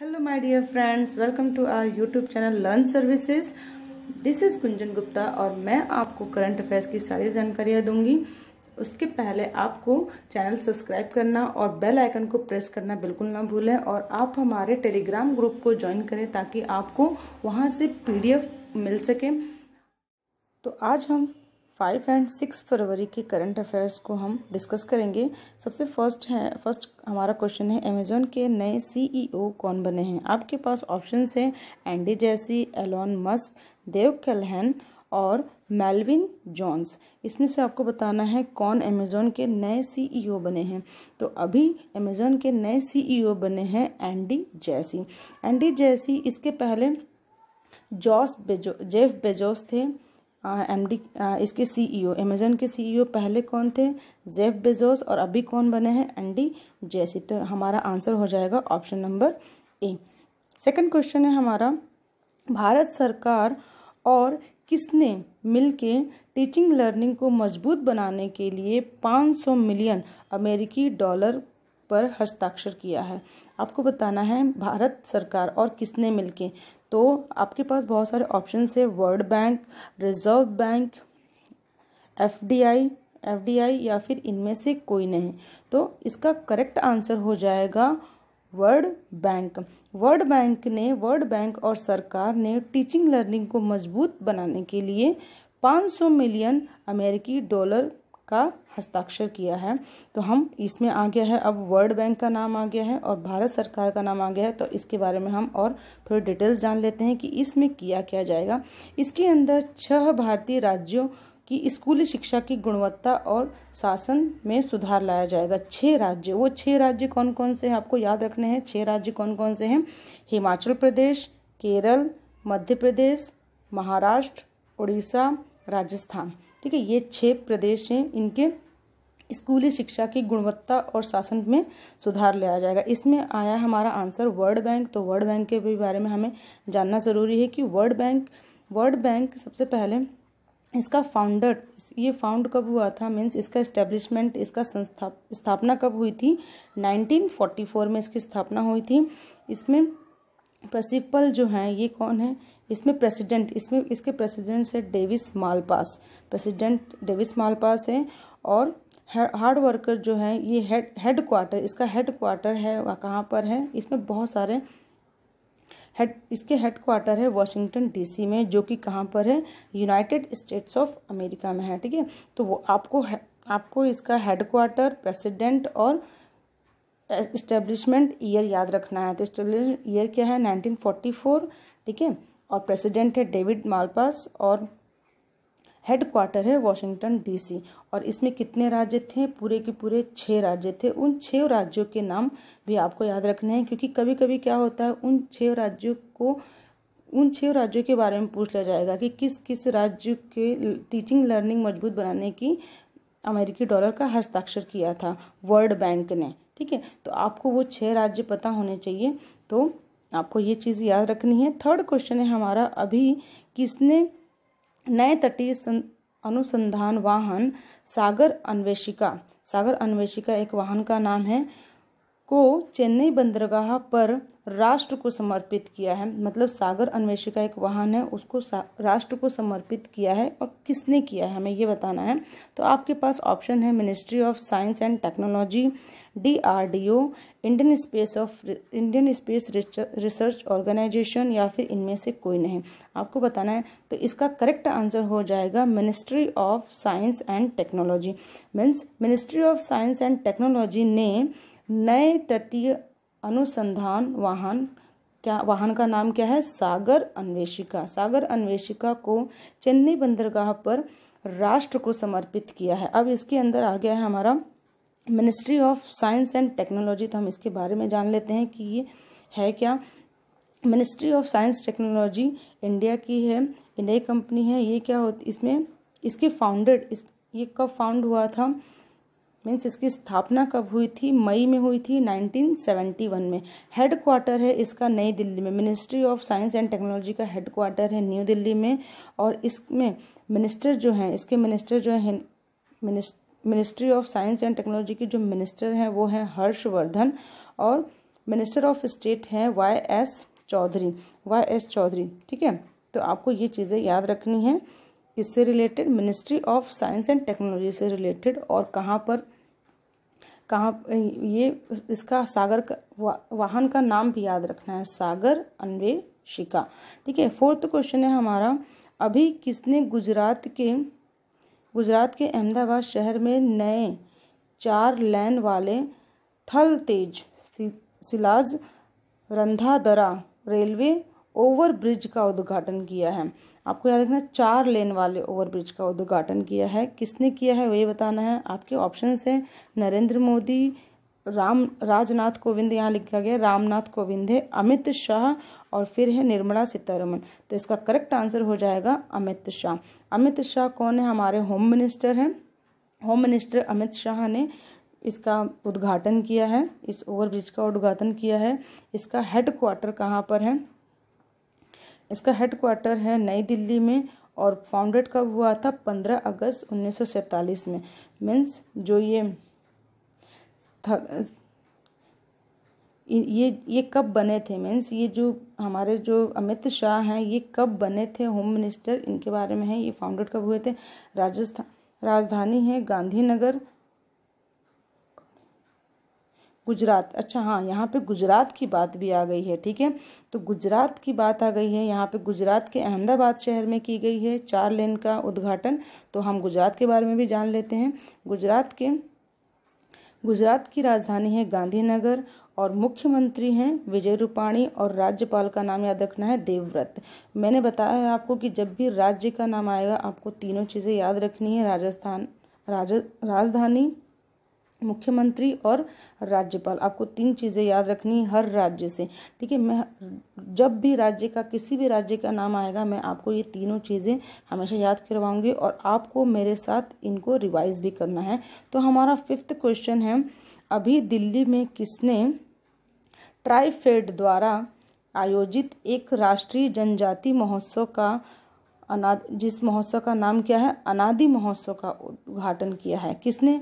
hello my dear friends welcome to our YouTube channel learn services this is kunjan Gupta और मैं आपको current affairs की सारी जानकारियाँ दूंगी उसके पहले आपको चैनल सब्सक्राइब करना और बेल आइकन को प्रेस करना बिल्कुल ना भूलें और आप हमारे टेलीग्राम ग्रुप को ज्वाइन करें ताकि आपको वहाँ से पीडीएफ मिल सके तो आज हम फाइव एंड सिक्स फरवरी के करंट अफेयर्स को हम डिस्कस करेंगे सबसे फर्स्ट है फर्स्ट हमारा क्वेश्चन है अमेजोन के नए सीईओ e कौन बने हैं आपके पास ऑप्शन हैं Andy Jassy Elon Musk Dave Calhoun और मेलविन जॉन्स इसमें से आपको बताना है कौन अमेज़ोन के नए सीईओ e बने हैं तो अभी अमेज़ोन के नए सीईओ e बने हैं एंडी जैसी एंडी जैसी इसके पहले जॉस बेजो जेफ बेजोस थे एमडी इसके सीईओ अमेजन e के सीईओ e पहले कौन थे जेफ बेजोस और अभी कौन बने हैं एंडी जैसी तो हमारा आंसर हो जाएगा option number A second question है हमारा भारत सरकार और किसने मिलके टीचिंग लर्निंग को मजबूत बनाने के लिए 500 मिलियन अमेरिकी डॉलर पर हस्ताक्षर किया है आपको बताना है भारत सरकार और किसने मिलके तो आपके पास बहुत सारे ऑप्शन है World Bank Reserve Bank F D I F D I या फिर इनमें से कोई नहीं तो इसका करेक्ट आंसर हो जाएगा वर्ल्ड बैंक वर्ल्ड बैंक ने वर्ल्ड बैंक और सरकार ने टीचिंग लर्निंग को मजबूत बनाने के लिए 500 मिलियन अमेरिकी डॉलर का हस्ताक्षर किया है तो हम इसमें आ गया है अब वर्ल्ड बैंक का नाम आ गया है और भारत सरकार का नाम आ गया है तो इसके बारे में हम और थोड़ी डिटेल्स जान लेते हैं कि इसमें किया क्या जाएगा इसके अंदर छह भारतीय राज्यों कि स्कूली शिक्षा की गुणवत्ता और शासन में सुधार लाया जाएगा छः राज्य वो छः राज्य कौन कौन से हैं आपको याद रखने हैं छः राज्य कौन कौन से हैं हिमाचल प्रदेश केरल मध्य प्रदेश महाराष्ट्र उड़ीसा राजस्थान ठीक है ये छह प्रदेश हैं इनके स्कूली शिक्षा की गुणवत्ता और शासन में सुधार लिया जाएगा इसमें आया हमारा आंसर वर्ल्ड बैंक तो वर्ल्ड बैंक के भी बारे में हमें जानना ज़रूरी है कि वर्ल्ड बैंक वर्ल्ड बैंक सबसे पहले इसका फाउंडर ये फाउंड कब हुआ था मीन्स इसका इस्टेब्लिशमेंट इसका संस्था स्थापना कब हुई थी 1944 में इसकी स्थापना हुई थी इसमें प्रिंसिपल जो हैं ये कौन है इसमें प्रेसिडेंट इसमें इसके प्रेसिडेंट है Davis Malpass president Davis Malpass है और हार्ड वर्कर जो है ये हेड हेड क्वार्टर इसका हेड क्वार्टर है कहाँ पर है इसमें बहुत सारे हेड इसके हेड क्वार्टर है वाशिंगटन डीसी में जो कि कहाँ पर है यूनाइटेड स्टेट्स ऑफ अमेरिका में है ठीक है तो वो आपको आपको इसका हेड क्वार्टर प्रेसिडेंट और इस्टेब्लिशमेंट ईयर याद रखना है तो इस्टेब्लिश ईयर क्या है नाइनटीन ठीक है और प्रेसिडेंट है डेविड मालपास और हेड क्वार्टर है वॉशिंगटन डीसी और इसमें कितने राज्य थे पूरे के पूरे छः राज्य थे उन छः राज्यों के नाम भी आपको याद रखने हैं क्योंकि कभी कभी क्या होता है उन छः राज्यों को उन छः राज्यों के बारे में पूछ लिया जाएगा कि किस किस राज्य के टीचिंग लर्निंग मजबूत बनाने की अमेरिकी डॉलर का हस्ताक्षर किया था वर्ल्ड बैंक ने ठीक है तो आपको वो छः राज्य पता होने चाहिए तो आपको ये चीज़ याद रखनी है थर्ड क्वेश्चन है हमारा अभी किसने नए तटीय अनुसंधान वाहन सागर अन्वेषिका सागर अन्वेषिका एक वाहन का नाम है को चेन्नई बंदरगाह पर राष्ट्र को समर्पित किया है मतलब सागर अन्वेषिका एक वाहन है उसको राष्ट्र को समर्पित किया है और किसने किया है हमें ये बताना है तो आपके पास ऑप्शन है ministry of science and technology DRDO Indian space of Indian space research organisation या फिर इनमें से कोई नहीं आपको बताना है तो इसका करेक्ट आंसर हो जाएगा ministry of science and technology means ministry of science and technology ने नए तटीय अनुसंधान वाहन क्या वाहन का नाम क्या है सागर अन्वेषिका सागर अन्वेषिका को चेन्नई बंदरगाह पर राष्ट्र को समर्पित किया है अब इसके अंदर आ गया है हमारा ministry of science and technology तो हम इसके बारे में जान लेते हैं कि ये है क्या ministry of science technology India की है इंडिया कंपनी है ये क्या होती इसमें इसके फाउंडेड इस ये कब फाउंड हुआ था मीन्स इसकी स्थापना कब हुई थी मई में हुई थी 1971 में हेड क्वार्टर है इसका नई दिल्ली में ministry of science and technology का हेड क्वार्टर है न्यू दिल्ली में और इसमें मिनिस्टर जो हैं इसके मिनिस्टर जो हैं minister ministry of science and technology के जो मिनिस्टर हैं वो हैं हर्षवर्धन और मिनिस्टर ऑफ स्टेट हैं Y S Chaudhary Y S Chaudhary ठीक है तो आपको ये चीज़ें याद रखनी है किससे related ministry of science and technology से रिलेटेड और कहाँ पर कहाँ ये इसका सागर का वा, वाहन का नाम भी याद रखना है सागर अन्वेषिका ठीक है फोर्थ क्वेश्चन है हमारा अभी किसने गुजरात के गुजरात के अहमदाबाद शहर में नए चार लेन वाले थल तेज सिलाज रंधादरा रेलवे ओवर ब्रिज का उद्घाटन किया है आपको याद रखना चार लेन वाले ओवर ब्रिज का उद्घाटन किया है किसने किया है वही बताना है आपके ऑप्शन हैं नरेंद्र मोदी राम राजनाथ कोविंद यहाँ लिखा गया रामनाथ कोविंद है अमित शाह और फिर है निर्मला सीतारमन तो इसका करेक्ट आंसर हो जाएगा अमित शाह अमित शाह कौन है हमारे होम मिनिस्टर हैं होम मिनिस्टर अमित शाह ने इसका उद्घाटन किया है इस ओवरब्रिज का उद्घाटन किया है इसका हेड क्वार्टर कहाँ पर है इसका हेड क्वार्टर है नई दिल्ली में और फाउंडेड कब हुआ था पंद्रह अगस्त उन्नीस में मीन्स जो ये ये ये कब बने थे मीन्स ये जो हमारे जो अमित शाह हैं ये कब बने थे होम मिनिस्टर इनके बारे में है ये फाउंडेड कब हुए थे राजस्थान राजधानी है गांधीनगर गुजरात अच्छा हाँ यहाँ पे गुजरात की बात भी आ गई है ठीक है तो गुजरात की बात आ गई है यहाँ पे गुजरात के अहमदाबाद शहर में की गई है चार लेन का उद्घाटन तो हम गुजरात के बारे में भी जान लेते हैं गुजरात के गुजरात की राजधानी है गांधीनगर और मुख्यमंत्री हैं विजय रूपाणी और राज्यपाल का नाम याद रखना है देवव्रत मैंने बताया है आपको कि जब भी राज्य का नाम आएगा आपको तीनों चीज़ें याद रखनी है राजस्थान राज राजधानी मुख्यमंत्री और राज्यपाल आपको तीन चीज़ें याद रखनी है हर राज्य से ठीक है मैं जब भी राज्य का किसी भी राज्य का नाम आएगा मैं आपको ये तीनों चीज़ें हमेशा याद करवाऊंगी और आपको मेरे साथ इनको रिवाइज भी करना है तो हमारा फिफ्थ क्वेश्चन है अभी दिल्ली में किसने ट्राईफेड द्वारा आयोजित एक राष्ट्रीय जनजाति महोत्सव का अनाद जिस महोत्सव का नाम क्या है अनादि महोत्सव का उद्घाटन किया है किसने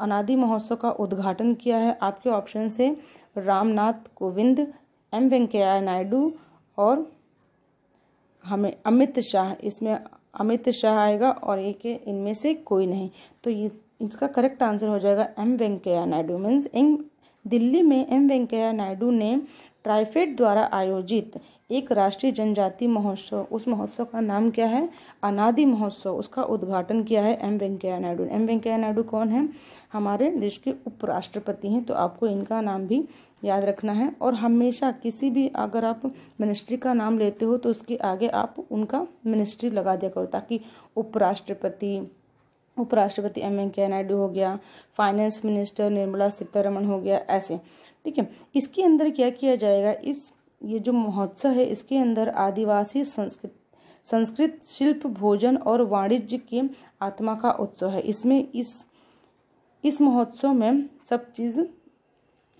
अनादि महोत्सव का उद्घाटन किया है आपके ऑप्शन से रामनाथ कोविंद एम वेंकैया नायडू और हमें अमित शाह इसमें अमित शाह आएगा और एक इनमें से कोई नहीं तो ये इसका करेक्ट आंसर हो जाएगा M Venkaiah Naidu means in Delhi में एम वेंकैया नायडू ने ट्राइफेड द्वारा आयोजित एक राष्ट्रीय जनजाति महोत्सव उस महोत्सव का नाम क्या है अनादि महोत्सव उसका उद्घाटन किया है एम वेंकैया नायडू एम वेंकैया नायडू कौन है हमारे देश के उपराष्ट्रपति हैं तो आपको इनका नाम भी याद रखना है और हमेशा किसी भी अगर आप मिनिस्ट्री का नाम लेते हो तो उसके आगे आप उनका मिनिस्ट्री लगा दिया करो ताकि उपराष्ट्रपति उपराष्ट्रपति एम वेंकैया नायडू हो गया फाइनेंस मिनिस्टर निर्मला सीतारमण हो गया ऐसे ठीक है इसके अंदर क्या किया जाएगा इस ये जो महोत्सव है इसके अंदर आदिवासी संस्कृत संस्कृत शिल्प भोजन और वाणिज्य की आत्मा का उत्सव है इसमें इस इस महोत्सव में सब चीज़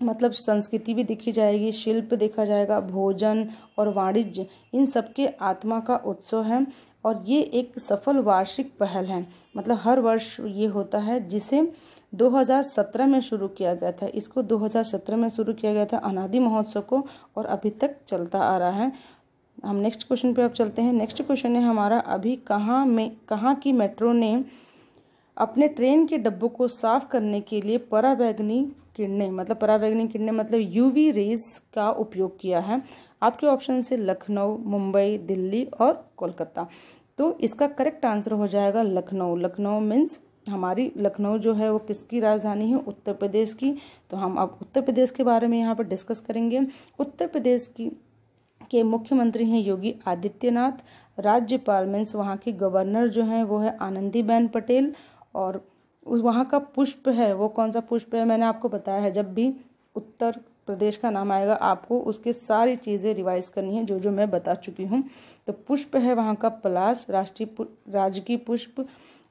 मतलब संस्कृति भी देखी जाएगी शिल्प देखा जाएगा भोजन और वाणिज्य इन सब के आत्मा का उत्सव है और ये एक सफल वार्षिक पहल है मतलब हर वर्ष ये होता है जिसे 2017 में शुरू किया गया था इसको 2017 में शुरू किया गया था अनादि महोत्सव को और अभी तक चलता आ रहा है हम नेक्स्ट क्वेश्चन पे अब चलते हैं नेक्स्ट क्वेश्चन है हमारा अभी कहाँ में कहाँ की मेट्रो ने अपने ट्रेन के डब्बों को साफ करने के लिए पराबैगनी किरणें मतलब पराबैगनी किरणें मतलब यूवी रेज का उपयोग किया है आपके ऑप्शन से लखनऊ मुंबई दिल्ली और कोलकाता तो इसका करेक्ट आंसर हो जाएगा लखनऊ लखनऊ मीन्स हमारी लखनऊ जो है वो किसकी राजधानी है उत्तर प्रदेश की तो हम अब उत्तर प्रदेश के बारे में यहाँ पर डिस्कस करेंगे उत्तर प्रदेश की के मुख्यमंत्री हैं योगी आदित्यनाथ राज्यपाल मीन्स वहाँ के गवर्नर जो हैं वो है आनंदीबेन पटेल और वहाँ का पुष्प है वो कौन सा पुष्प है मैंने आपको बताया है जब भी उत्तर प्रदेश का नाम आएगा आपको उसके सारी चीज़ें रिवाइज करनी है जो जो मैं बता चुकी हूँ तो पुष्प है वहाँ का पलाश राष्ट्रीय राजकीय पुष्प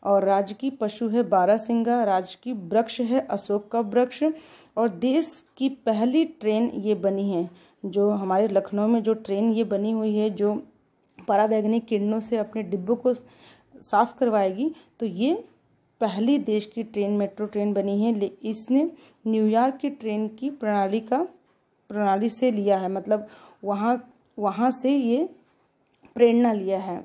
और राज्य की पशु है सिंगा राज्य की वृक्ष है अशोक का वृक्ष और देश की पहली ट्रेन ये बनी है जो हमारे लखनऊ में जो ट्रेन ये बनी हुई है जो पराबैगनी किरणों से अपने डिब्बों को साफ करवाएगी तो ये पहली देश की ट्रेन मेट्रो ट्रेन बनी है ले इसने न्यूयॉर्क की ट्रेन की प्रणाली का प्रणाली से लिया है मतलब वहाँ वहाँ से ये प्रेरणा लिया है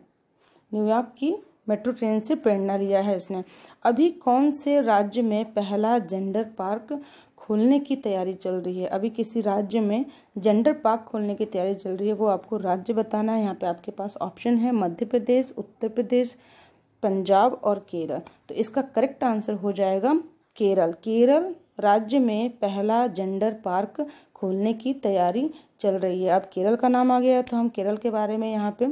न्यूयॉर्क की मेट्रो ट्रेन से प्रेरणा लिया है इसने अभी कौन से राज्य में पहला जेंडर पार्क खोलने की तैयारी चल रही है अभी किसी राज्य में जेंडर पार्क खोलने की तैयारी चल रही है वो आपको राज्य बताना है यहाँ पे आपके पास ऑप्शन है मध्य प्रदेश उत्तर प्रदेश पंजाब और केरल तो इसका करेक्ट आंसर हो जाएगा केरल केरल राज्य में पहला जेंडर पार्क खोलने की तैयारी चल रही है अब केरल का नाम आ गया तो हम केरल के बारे में यहाँ पे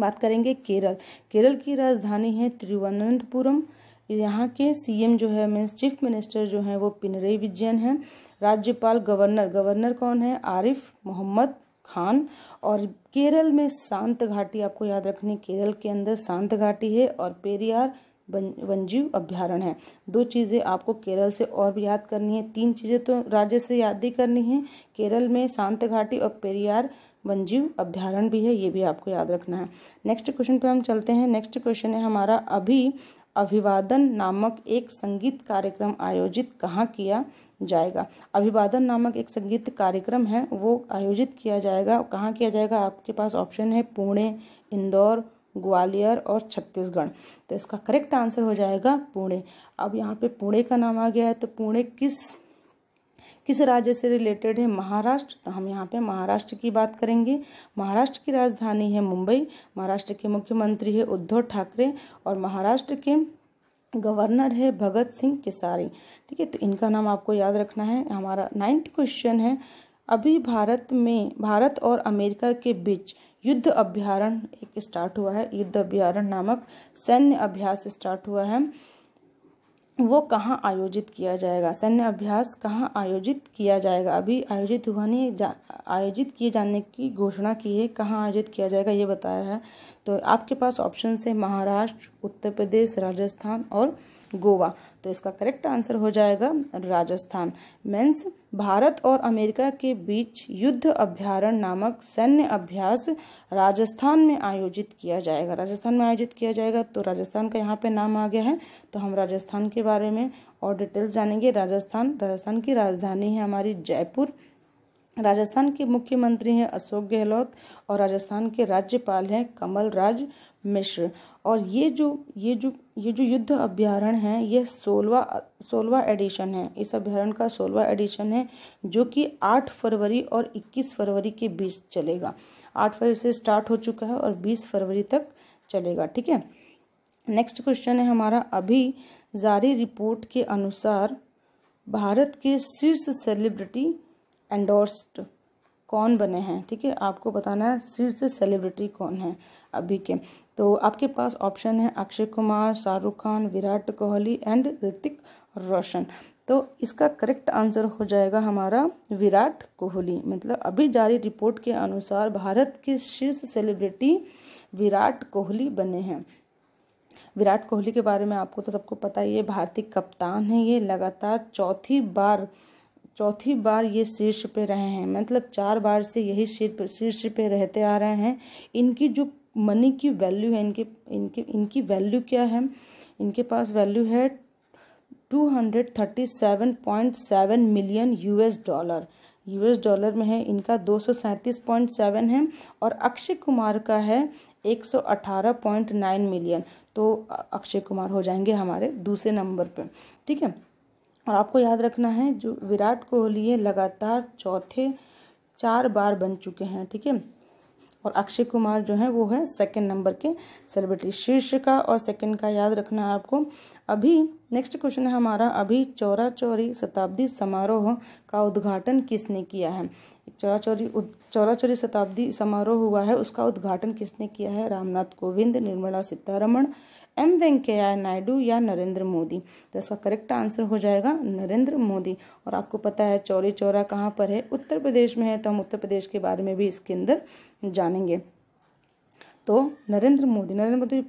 बात करेंगे केरल केरल की राजधानी है तिरुवनंतपुरम यहाँ के सीएम जो है मीन्स चीफ मिनिस्टर जो है वो पिनरई विजयन है राज्यपाल गवर्नर गवर्नर कौन है आरिफ मोहम्मद खान और केरल में शांत घाटी आपको याद रखनी केरल के अंदर शांत घाटी है और पेरियार वनजीव अभ्यारण है दो चीज़ें आपको केरल से और भी याद करनी है तीन चीज़ें तो राज्य से याद ही करनी है केरल में शांत घाटी और पेरियार वनजीव अभ्यारण भी है ये भी आपको याद रखना है नेक्स्ट क्वेश्चन पे हम चलते हैं नेक्स्ट क्वेश्चन है हमारा अभी अभिवादन नामक एक संगीत कार्यक्रम आयोजित कहाँ किया जाएगा अभिवादन नामक एक संगीत कार्यक्रम है वो आयोजित किया जाएगा कहाँ किया जाएगा आपके पास ऑप्शन है पुणे इंदौर ग्वालियर और छत्तीसगढ़ तो इसका करेक्ट आंसर हो जाएगा पुणे अब यहाँ पे पुणे का नाम आ गया है तो पुणे किस किस राज्य से रिलेटेड है महाराष्ट्र तो हम यहाँ पे महाराष्ट्र की बात करेंगे महाराष्ट्र की राजधानी है मुंबई महाराष्ट्र के मुख्यमंत्री है उद्धव ठाकरे और महाराष्ट्र के गवर्नर है भगत सिंह केसारी ठीक है तो इनका नाम आपको याद रखना है हमारा नाइन्थ क्वेश्चन है अभी भारत में भारत और अमेरिका के बीच युद्ध अभ्यारण एक स्टार्ट हुआ है युद्ध अभ्यारण नामक सैन्य अभ्यास स्टार्ट हुआ है वो कहाँ आयोजित किया जाएगा सैन्य अभ्यास कहाँ आयोजित किया जाएगा अभी आयोजित हुआ नहीं जा, आयोजित किए जाने की घोषणा की है कहाँ आयोजित किया जाएगा ये बताया है तो आपके पास ऑप्शन है महाराष्ट्र उत्तर प्रदेश राजस्थान और गोवा तो इसका करेक्ट आंसर हो जाएगा राजस्थान मेंस भारत और अमेरिका के बीच युद्ध अभ्यारण नामक सैन्य अभ्यास राजस्थान में आयोजित किया जाएगा राजस्थान में आयोजित किया जाएगा तो राजस्थान का यहाँ पे नाम आ गया है तो हम राजस्थान के बारे में और डिटेल्स जानेंगे राजस्थान राजस्थान की राजधानी है हमारी जयपुर राजस्थान के मुख्यमंत्री हैं अशोक गहलोत और राजस्थान के राज्यपाल हैं कमल राज मिश्र और ये जो ये जो ये जो युद्ध अभ्यारण है ये सोलवा सोलवा एडिशन है इस अभ्यारण का सोलवा एडिशन है जो कि आठ फरवरी और इक्कीस फरवरी के बीच चलेगा आठ फरवरी से स्टार्ट हो चुका है और बीस फरवरी तक चलेगा ठीक है नेक्स्ट क्वेश्चन है हमारा अभी जारी रिपोर्ट के अनुसार भारत के शीर्ष सेलिब्रिटी एंडोर्स्ड कौन बने हैं ठीक है आपको बताना है शीर्ष से सेलिब्रिटी कौन है अभी के तो आपके पास ऑप्शन है अक्षय कुमार शाहरुख खान विराट कोहली एंड ऋतिक रोशन तो इसका करेक्ट आंसर हो जाएगा हमारा विराट कोहली मतलब अभी जारी रिपोर्ट के अनुसार भारत के शीर्ष सेलिब्रिटी विराट कोहली बने हैं विराट कोहली के बारे में आपको तो सबको पता ही है भारतीय कप्तान है ये लगातार चौथी बार चौथी बार ये शीर्ष पे रहे हैं मतलब चार बार से यही शीर्ष पे रहते आ रहे हैं इनकी जो मनी की वैल्यू है इनके इनके इनकी वैल्यू क्या है इनके पास वैल्यू है two hundred thirty seven point seven million US dollar US dollar में है इनका दो सौ सैंतीस पॉइंट सेवन है और अक्षय कुमार का है एक सौ अठारह पॉइंट नाइन मिलियन तो अक्षय कुमार हो जाएंगे हमारे दूसरे नंबर पे ठीक है और आपको याद रखना है जो विराट कोहली है लगातार चौथे चार बार बन चुके हैं ठीक है और अक्षय कुमार जो है वो है सेकंड नंबर के सेलिब्रिटी शीर्ष का और सेकंड का याद रखना है आपको अभी नेक्स्ट क्वेश्चन है हमारा अभी चौरा चौरी शताब्दी समारोह का उद्घाटन किसने किया है चौरा चौरी चौरा चौरी शताब्दी समारोह हुआ है उसका उद्घाटन किसने किया है रामनाथ कोविंद निर्मला सीतारमण एम वेंकैया नायडू या नरेंद्र मोदी तो इसका करेक्ट आंसर हो जाएगा नरेंद्र मोदी और आपको पता है चौरी चौरा कहाँ पर है उत्तर प्रदेश में है तो हम उत्तर प्रदेश के बारे में भी इसके अंदर जानेंगे तो नरेंद्र मोदी नरेंद्र मोदी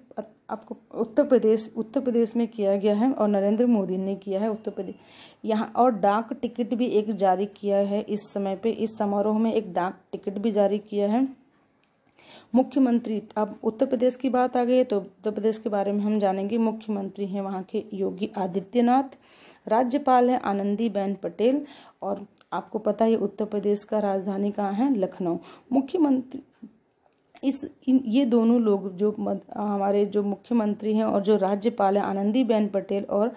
आपको उत्तर प्रदेश उत्तर प्रदेश में किया गया है और नरेंद्र मोदी ने किया है उत्तर प्रदेश यहाँ और डाक टिकट भी एक जारी किया है इस समय पे इस समारोह में एक डाक टिकट भी जारी किया है मुख्यमंत्री अब उत्तर प्रदेश की बात आ गई है तो उत्तर प्रदेश के बारे में हम जानेंगे मुख्यमंत्री हैं वहाँ के योगी आदित्यनाथ राज्यपाल हैं आनंदीबेन पटेल और आपको पता है उत्तर प्रदेश का राजधानी कहाँ है लखनऊ मुख्यमंत्री इस इन ये दोनों लोग जो मद, हमारे जो मुख्यमंत्री हैं और जो राज्यपाल हैं आनंदीबेन पटेल और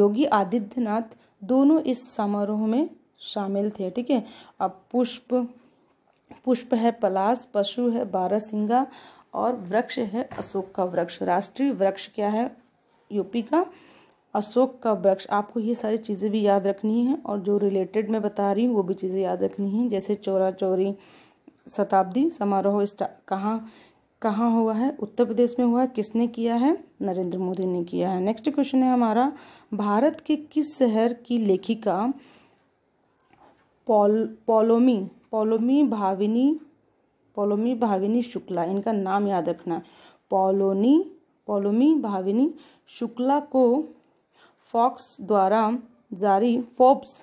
योगी आदित्यनाथ दोनों इस समारोह में शामिल थे ठीक है अब पुष्प पुष्प है पलास पशु है बारहसिंगा और वृक्ष है अशोक का वृक्ष राष्ट्रीय वृक्ष क्या है यूपी का अशोक का वृक्ष आपको ये सारी चीज़ें भी याद रखनी है और जो रिलेटेड मैं बता रही हूँ वो भी चीज़ें याद रखनी है जैसे चौरा चौरी शताब्दी समारोह कहाँ कहाँ हुआ है उत्तर प्रदेश में हुआ है किसने किया है नरेंद्र मोदी ने किया है नेक्स्ट क्वेश्चन है हमारा भारत के किस शहर की लेखिका पॉल पोलोमी पौलोमी भाविनी पौलोमी भाविनी शुक्ला इनका नाम याद रखना है पौलोनी पौलोमी भाविनी शुक्ला को फॉक्स द्वारा जारी फोर्ब्स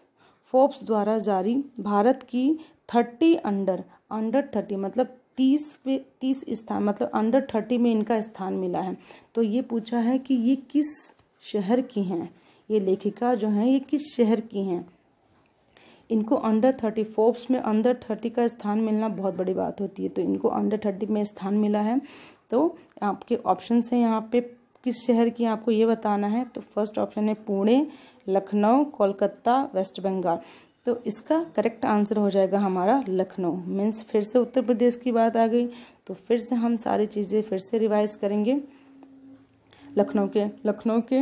फोर्ब्स द्वारा जारी भारत की थर्टी अंडर अंडर थर्टी मतलब तीस पे तीस स्थान मतलब अंडर थर्टी में इनका स्थान मिला है तो ये पूछा है कि ये किस शहर की हैं ये लेखिका जो हैं ये किस शहर की हैं इनको अंडर थर्टी फोर्ब्स में अंडर थर्टी का स्थान मिलना बहुत बड़ी बात होती है तो इनको अंडर थर्टी में स्थान मिला है तो आपके ऑप्शन है यहाँ पे किस शहर की आपको ये बताना है तो फर्स्ट ऑप्शन है पुणे लखनऊ कोलकाता वेस्ट बंगाल तो इसका करेक्ट आंसर हो जाएगा हमारा लखनऊ मीन्स फिर से उत्तर प्रदेश की बात आ गई तो फिर से हम सारी चीज़ें फिर से रिवाइज करेंगे लखनऊ के लखनऊ के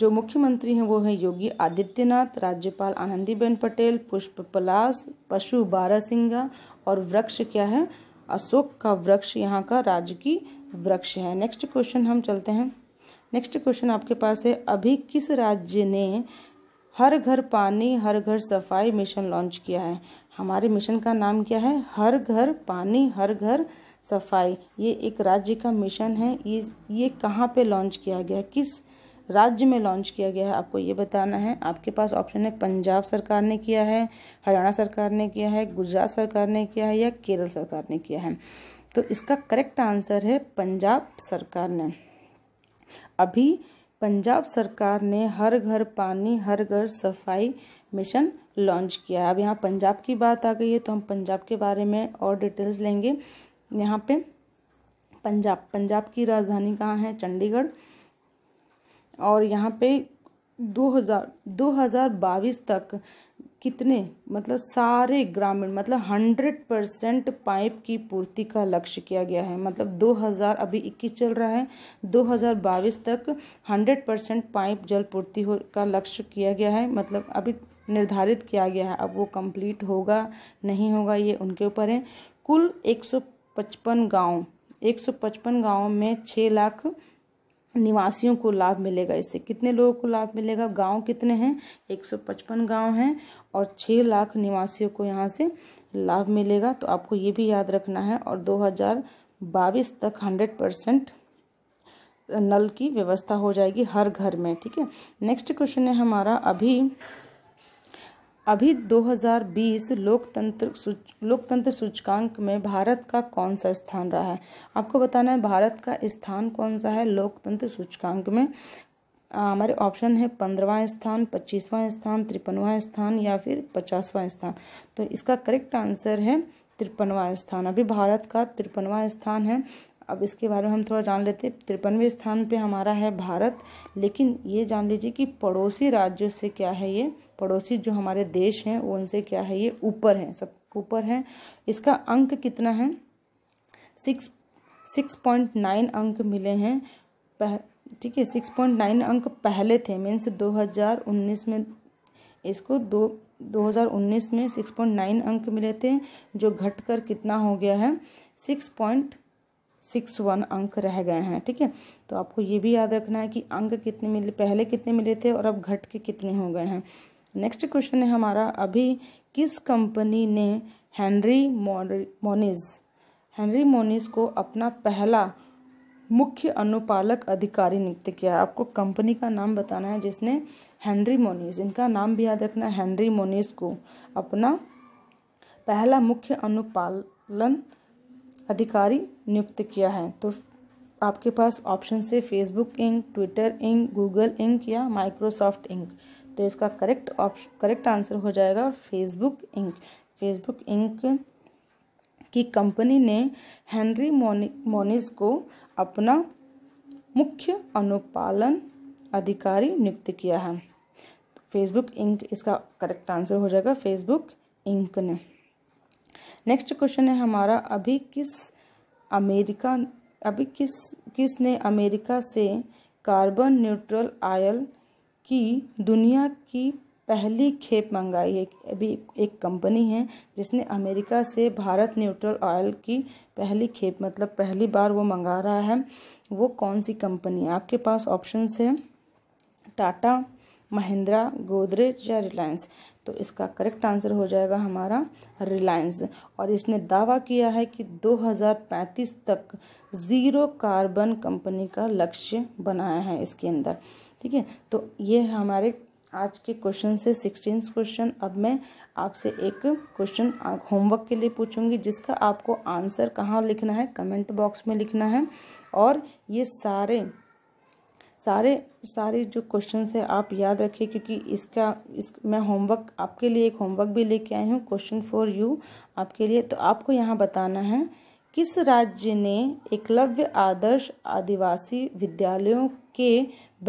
जो मुख्यमंत्री हैं वो हैं योगी आदित्यनाथ राज्यपाल आनंदीबेन पटेल पुष्प पलास पशु बारा सिंगा और वृक्ष क्या है अशोक का वृक्ष यहाँ का राज्य की वृक्ष है नेक्स्ट क्वेश्चन हम चलते हैं नेक्स्ट क्वेश्चन आपके पास है अभी किस राज्य ने हर घर पानी हर घर सफाई मिशन लॉन्च किया है हमारे मिशन का नाम क्या है हर घर पानी हर घर सफाई ये एक राज्य का मिशन है ये ये कहाँ पे लॉन्च किया गया किस राज्य में लॉन्च किया गया है आपको ये बताना है आपके पास ऑप्शन है पंजाब सरकार ने किया है हरियाणा सरकार ने किया है गुजरात सरकार ने किया है या केरल सरकार ने किया है तो इसका करेक्ट आंसर है पंजाब सरकार ने अभी पंजाब सरकार ने हर घर पानी हर घर सफाई मिशन लॉन्च किया है अब यहाँ पंजाब की बात आ गई है तो हम पंजाब के बारे में और डिटेल्स लेंगे यहाँ पे पंजाब पंजाब की राजधानी कहाँ है चंडीगढ़ और यहाँ पे 2000 2022 तक कितने मतलब सारे ग्रामीण मतलब हंड्रेड परसेंट पाइप की पूर्ति का लक्ष्य किया गया है मतलब 2000 अभी 21 चल रहा है 2022 तक हंड्रेड परसेंट पाइप जल पूर्ति हो का लक्ष्य किया गया है मतलब अभी निर्धारित किया गया है अब वो कंप्लीट होगा नहीं होगा ये उनके ऊपर है कुल 155 गांव 155 गांव में छः लाख निवासियों को लाभ मिलेगा इससे कितने लोगों को लाभ मिलेगा गांव कितने हैं 155 गांव हैं और 6 लाख निवासियों को यहाँ से लाभ मिलेगा तो आपको ये भी याद रखना है और बाईस तक 100 परसेंट नल की व्यवस्था हो जाएगी हर घर में ठीक है नेक्स्ट क्वेश्चन है हमारा अभी अभी 2020 लोकतंत्र सूच लोकतंत्र सूचकांक में भारत का कौन सा स्थान रहा है आपको बताना है भारत का स्थान कौन सा है लोकतंत्र सूचकांक में हमारे ऑप्शन है पंद्रवा स्थान पच्चीसवां स्थान तिरपनवा स्थान या फिर पचासवां स्थान तो इसका करेक्ट आंसर है तिरपनवा स्थान अभी भारत का तिरपनवा स्थान है अब इसके बारे में हम थोड़ा जान लेते हैं तिरपनवे स्थान पे हमारा है भारत लेकिन ये जान लीजिए कि पड़ोसी राज्यों से क्या है ये पड़ोसी जो हमारे देश हैं उनसे क्या है ये ऊपर है सब ऊपर है इसका अंक कितना है सिक्स सिक्स पॉइंट नाइन अंक मिले हैं पह ठीक है सिक्स पॉइंट नाइन अंक पहले थे मीन्स दो हज़ार उन्नीस में इसको दो दो हज़ार उन्नीस में सिक्स पॉइंट नाइन अंक मिले थे जो घट कर कितना हो गया है सिक्स पॉइंट सिक्स वन अंक रह गए हैं ठीक है तो आपको ये भी याद रखना है कि अंक कितने मिले पहले कितने मिले थे और अब घट के कितने हो गए हैं नेक्स्ट क्वेश्चन है हमारा अभी किस कंपनी ने हेनरी मोनिज हेनरी मोनिस को अपना पहला मुख्य अनुपालक अधिकारी नियुक्त किया आपको कंपनी का नाम बताना है जिसने हेनरी मोनिस इनका नाम भी याद रखना है हेनरी मोनिस को अपना पहला मुख्य अनुपालन अधिकारी नियुक्त किया है तो आपके पास ऑप्शन से Facebook Inc Twitter Inc Google Inc या माइक्रोसॉफ्ट इंक तो इसका करेक्ट ऑप्शन करेक्ट आंसर हो जाएगा फेसबुक इंक फेसबुक इंक की कंपनी ने हेनरी मोनि मोनिस को अपना मुख्य अनुपालन अधिकारी नियुक्त किया है फेसबुक इंक इसका करेक्ट आंसर हो जाएगा फेसबुक इंक ने नेक्स्ट क्वेश्चन है हमारा अभी किस अमेरिका अभी किस किसने अमेरिका से कार्बन न्यूट्रल आयल की दुनिया की पहली खेप मंगाई है अभी एक कंपनी है जिसने अमेरिका से भारत न्यूट्रल ऑयल की पहली खेप मतलब पहली बार वो मंगा रहा है वो कौन सी कंपनी है आपके पास ऑप्शन है टाटा महिंद्रा गोदरेज या रिलायंस तो इसका करेक्ट आंसर हो जाएगा हमारा रिलायंस और इसने दावा किया है कि 2035 तक ज़ीरो कार्बन कंपनी का लक्ष्य बनाया है इसके अंदर ठीक है तो ये हमारे आज के क्वेश्चन से सिक्सटीन क्वेश्चन अब मैं आपसे एक क्वेश्चन होमवर्क के लिए पूछूंगी जिसका आपको आंसर कहाँ लिखना है कमेंट बॉक्स में लिखना है और ये सारे सारे सारे जो क्वेश्चन है आप याद रखें क्योंकि इसका इस मैं होमवर्क आपके लिए एक होमवर्क भी लेके आई हूँ क्वेश्चन फॉर यू आपके लिए तो आपको यहाँ बताना है किस राज्य ने एकलव्य आदर्श आदिवासी विद्यालयों के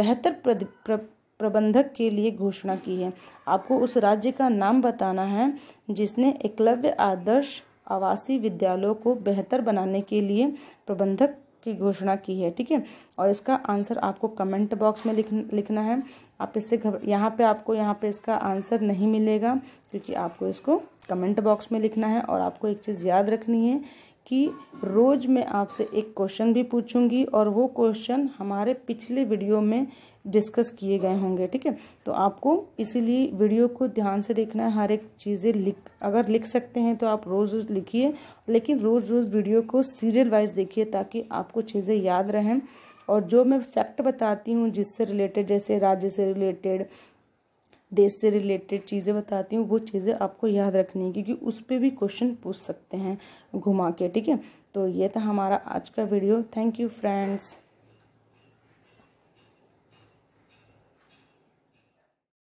बेहतर प्र, प्रबंधक के लिए घोषणा की है आपको उस राज्य का नाम बताना है जिसने एकलव्य आदर्श आवासीय विद्यालयों को बेहतर बनाने के लिए प्रबंधक की घोषणा की है ठीक है और इसका आंसर आपको कमेंट बॉक्स में लिख लिखना है आप इससे घब यहाँ पे आपको यहाँ पे इसका आंसर नहीं मिलेगा क्योंकि आपको इसको कमेंट बॉक्स में लिखना है और आपको एक चीज़ याद रखनी है कि रोज़ मैं आपसे एक क्वेश्चन भी पूछूंगी और वो क्वेश्चन हमारे पिछले वीडियो में डिस्कस किए गए होंगे ठीक है तो आपको इसीलिए वीडियो को ध्यान से देखना है हर एक चीज़ें लिख अगर लिख सकते हैं तो आप रोज़ रोज़ लिखिए लेकिन रोज़ रोज़ वीडियो को सीरियल वाइज देखिए ताकि आपको चीज़ें याद रहें और जो मैं फैक्ट बताती हूँ जिससे रिलेटेड जैसे राज्य से रिलेटेड देश से रिलेटेड चीज़ें बताती हूँ वो चीज़ें आपको याद रखनी है क्योंकि उस पर भी क्वेश्चन पूछ सकते हैं घुमा के ठीक है तो ये था हमारा आज का वीडियो थैंक यू फ्रेंड्स